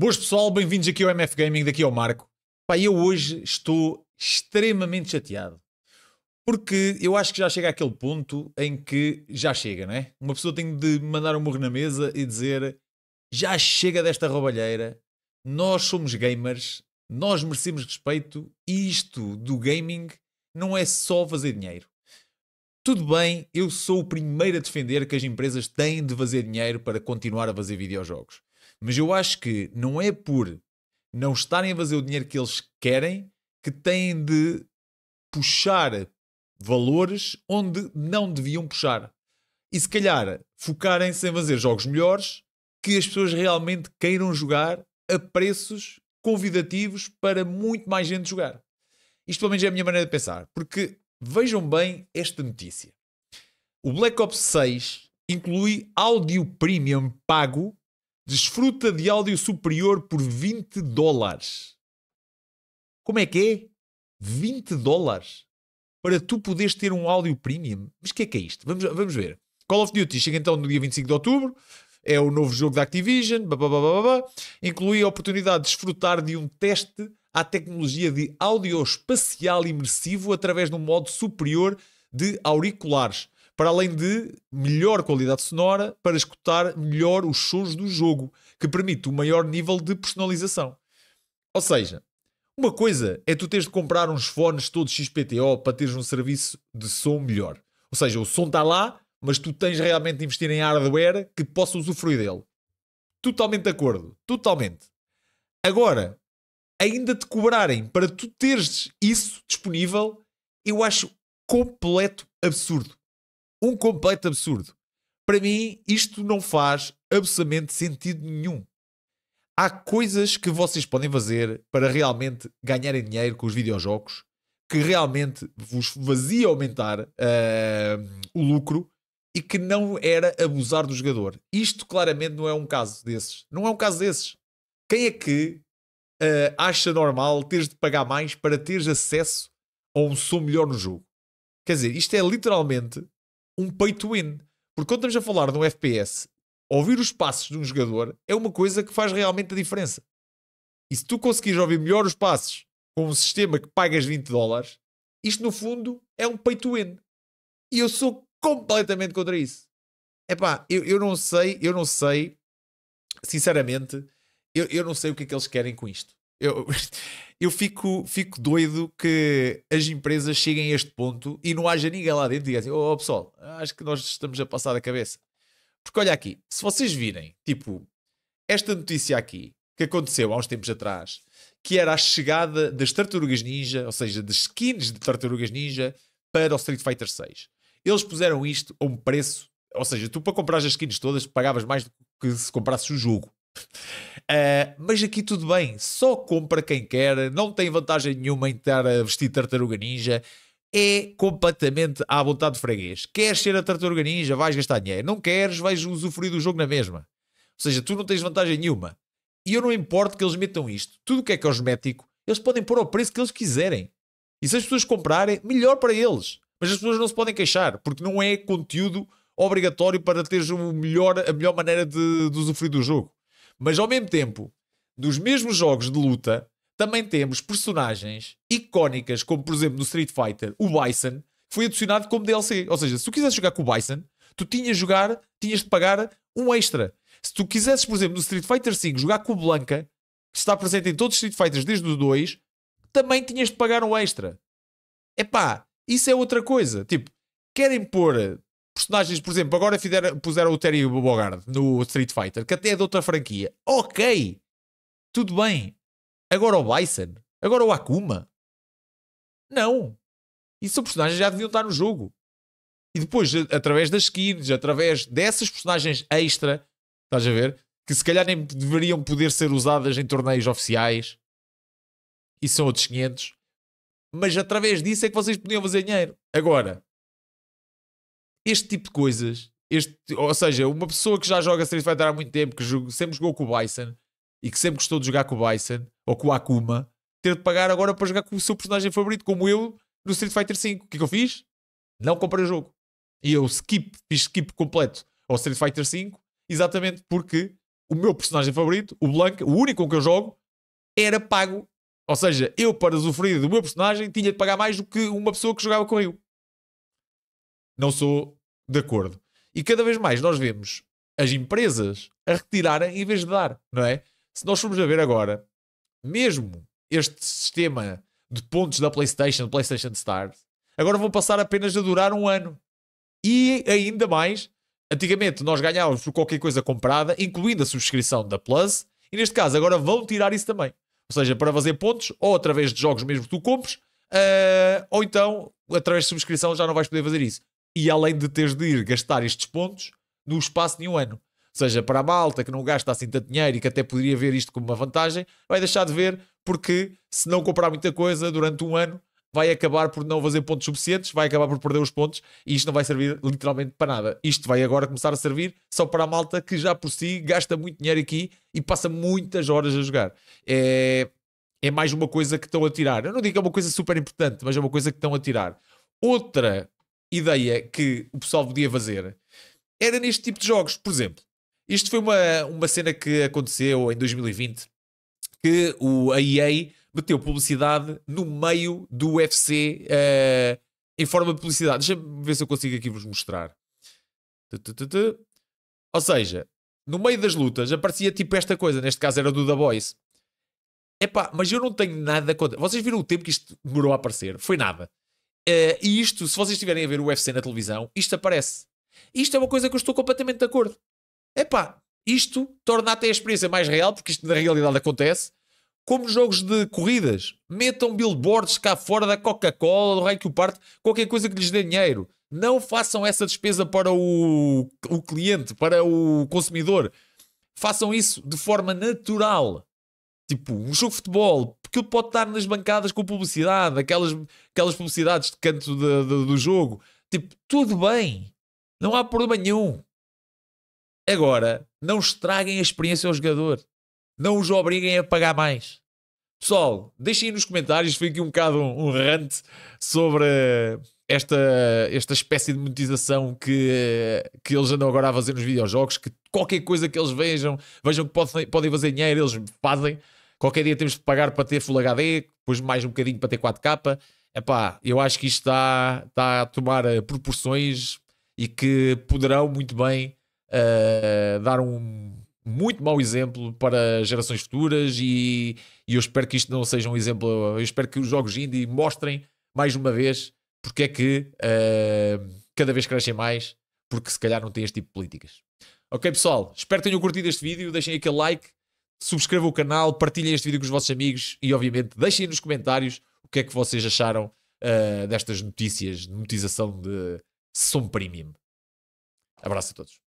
Boas pessoal, bem-vindos aqui ao MF Gaming, daqui ao é Marco. Pá, eu hoje estou extremamente chateado. Porque eu acho que já chega àquele ponto em que já chega, não é? Uma pessoa tem de mandar um morro na mesa e dizer já chega desta roubalheira, nós somos gamers, nós merecemos respeito e isto do gaming não é só fazer dinheiro. Tudo bem, eu sou o primeiro a defender que as empresas têm de fazer dinheiro para continuar a fazer videojogos. Mas eu acho que não é por não estarem a fazer o dinheiro que eles querem que têm de puxar valores onde não deviam puxar. E se calhar focarem-se em fazer jogos melhores que as pessoas realmente queiram jogar a preços convidativos para muito mais gente jogar. Isto pelo menos é a minha maneira de pensar, porque vejam bem esta notícia. O Black Ops 6 inclui áudio premium pago Desfruta de áudio superior por 20 dólares. Como é que é? 20 dólares? Para tu poderes ter um áudio premium? Mas o que é que é isto? Vamos, vamos ver. Call of Duty chega então no dia 25 de outubro. É o novo jogo da Activision. Inclui a oportunidade de desfrutar de um teste à tecnologia de áudio espacial imersivo através de um modo superior de auriculares para além de melhor qualidade sonora, para escutar melhor os sons do jogo, que permite o um maior nível de personalização. Ou seja, uma coisa é tu teres de comprar uns fones todos XPTO para teres um serviço de som melhor. Ou seja, o som está lá, mas tu tens realmente de investir em hardware que possa usufruir dele. Totalmente de acordo. Totalmente. Agora, ainda te cobrarem para tu teres isso disponível, eu acho completo absurdo um completo absurdo. Para mim, isto não faz absolutamente sentido nenhum. Há coisas que vocês podem fazer para realmente ganharem dinheiro com os videojogos que realmente vos fazia aumentar uh, o lucro e que não era abusar do jogador. Isto claramente não é um caso desses. Não é um caso desses. Quem é que uh, acha normal teres de pagar mais para teres acesso a um som melhor no jogo? Quer dizer, isto é literalmente um pay to win. Porque quando estamos a falar de um FPS, ouvir os passos de um jogador é uma coisa que faz realmente a diferença. E se tu conseguires ouvir melhor os passos com um sistema que pagas 20 dólares, isto no fundo é um pay to win. E eu sou completamente contra isso. É pá, eu, eu não sei, eu não sei, sinceramente, eu, eu não sei o que é que eles querem com isto. Eu, eu fico, fico doido que as empresas cheguem a este ponto e não haja ninguém lá dentro e digam assim: oh, oh, pessoal, acho que nós estamos a passar da cabeça. Porque olha aqui, se vocês virem, tipo, esta notícia aqui que aconteceu há uns tempos atrás, que era a chegada das tartarugas ninja, ou seja, das skins de tartarugas ninja para o Street Fighter 6. Eles puseram isto a um preço, ou seja, tu para comprar as skins todas pagavas mais do que se comprasses o jogo. Uh, mas aqui tudo bem, só compra quem quer, não tem vantagem nenhuma em estar a vestir tartaruga ninja. É completamente à vontade de freguês. Queres ser a tartaruga ninja, vais gastar dinheiro. Não queres, vais usufruir do jogo na mesma. Ou seja, tu não tens vantagem nenhuma. E eu não importo que eles metam isto. Tudo o que é cosmético, eles podem pôr ao preço que eles quiserem. E se as pessoas comprarem, melhor para eles. Mas as pessoas não se podem queixar, porque não é conteúdo obrigatório para teres o melhor, a melhor maneira de, de usufruir do jogo. Mas ao mesmo tempo, nos mesmos jogos de luta, também temos personagens icónicas, como por exemplo no Street Fighter, o Bison, que foi adicionado como DLC. Ou seja, se tu quisesse jogar com o Bison, tu tinhas de jogar, tinhas de pagar um extra. Se tu quisesses, por exemplo, no Street Fighter V jogar com o Blanca, que está presente em todos os Street Fighters desde o 2, também tinhas de pagar um extra. Epá, isso é outra coisa. Tipo, querem pôr personagens, por exemplo, agora fizeram, puseram o Terry Bogard no Street Fighter, que até é de outra franquia. Ok, tudo bem. Agora o Bison, agora o Akuma. Não. Isso personagens já deviam estar no jogo. E depois, através das skins, através dessas personagens extra, estás a ver? Que se calhar nem deveriam poder ser usadas em torneios oficiais. E são outros 500. Mas através disso é que vocês podiam fazer dinheiro. Agora, este tipo de coisas, este, ou seja, uma pessoa que já joga Street Fighter há muito tempo, que sempre jogou com o Bison e que sempre gostou de jogar com o Bison ou com o Akuma, ter de pagar agora para jogar com o seu personagem favorito, como eu no Street Fighter V. O que é que eu fiz? Não comprei o jogo. E eu skip, fiz skip completo ao Street Fighter V, exatamente porque o meu personagem favorito, o Blanca, o único com que eu jogo, era pago. Ou seja, eu para usufruir do meu personagem tinha de pagar mais do que uma pessoa que jogava com eu. Não sou de acordo. E cada vez mais nós vemos as empresas a retirarem em vez de dar, não é? Se nós formos a ver agora, mesmo este sistema de pontos da PlayStation, PlayStation Stars, agora vão passar apenas a durar um ano. E ainda mais, antigamente nós ganhávamos por qualquer coisa comprada, incluindo a subscrição da Plus, e neste caso agora vão tirar isso também. Ou seja, para fazer pontos, ou através de jogos mesmo que tu compres, uh, ou então através de subscrição já não vais poder fazer isso e além de teres de ir gastar estes pontos no espaço de um ano. Ou seja, para a malta que não gasta assim tanto dinheiro e que até poderia ver isto como uma vantagem, vai deixar de ver porque se não comprar muita coisa durante um ano, vai acabar por não fazer pontos suficientes, vai acabar por perder os pontos e isto não vai servir literalmente para nada. Isto vai agora começar a servir só para a malta que já por si gasta muito dinheiro aqui e passa muitas horas a jogar. É, é mais uma coisa que estão a tirar. Eu não digo que é uma coisa super importante, mas é uma coisa que estão a tirar. Outra ideia que o pessoal podia fazer era neste tipo de jogos. Por exemplo, isto foi uma, uma cena que aconteceu em 2020 que o a EA meteu publicidade no meio do UFC uh, eh, em forma de publicidade. Deixa-me ver se eu consigo aqui vos mostrar. Ou seja, no meio das lutas aparecia tipo esta coisa, neste caso era do The Boys. Epá, mas eu não tenho nada contra. Vocês viram o tempo que isto demorou a aparecer? Foi nada. Uh, e isto, se vocês estiverem a ver o UFC na televisão, isto aparece. Isto é uma coisa que eu estou completamente de acordo. Epá, isto torna até a experiência mais real, porque isto na realidade acontece. Como jogos de corridas, metam billboards cá fora da Coca-Cola, do raio que o parte, qualquer coisa que lhes dê dinheiro. Não façam essa despesa para o, o cliente, para o consumidor. Façam isso de forma natural. Tipo, um jogo de futebol, porque ele pode estar nas bancadas com publicidade, aquelas, aquelas publicidades de canto de, de, do jogo. Tipo, tudo bem. Não há problema nenhum. Agora, não estraguem a experiência ao jogador. Não os obriguem a pagar mais. Pessoal, deixem nos comentários. Foi aqui um bocado um, um rant sobre esta, esta espécie de monetização que, que eles andam agora a fazer nos videojogos. Que qualquer coisa que eles vejam, vejam que podem, podem fazer dinheiro, eles fazem. Qualquer dia temos de pagar para ter Full HD, depois mais um bocadinho para ter 4K. Epá, eu acho que isto está, está a tomar eh, proporções e que poderão muito bem uh, dar um muito mau exemplo para gerações futuras e, e, eu espero que isto não seja um exemplo. Eu espero que os jogos indie mostrem mais uma vez porque é que uh, cada vez crescem mais, porque se calhar não têm este tipo de políticas. Ok, pessoal, espero que tenham curtido este vídeo. Deixem aquele like, subscreva o canal, partilhem este vídeo com os vossos amigos e, obviamente, deixem nos comentários o que é que vocês acharam uh, destas notícias de monetização de som premium. Abraço a todos.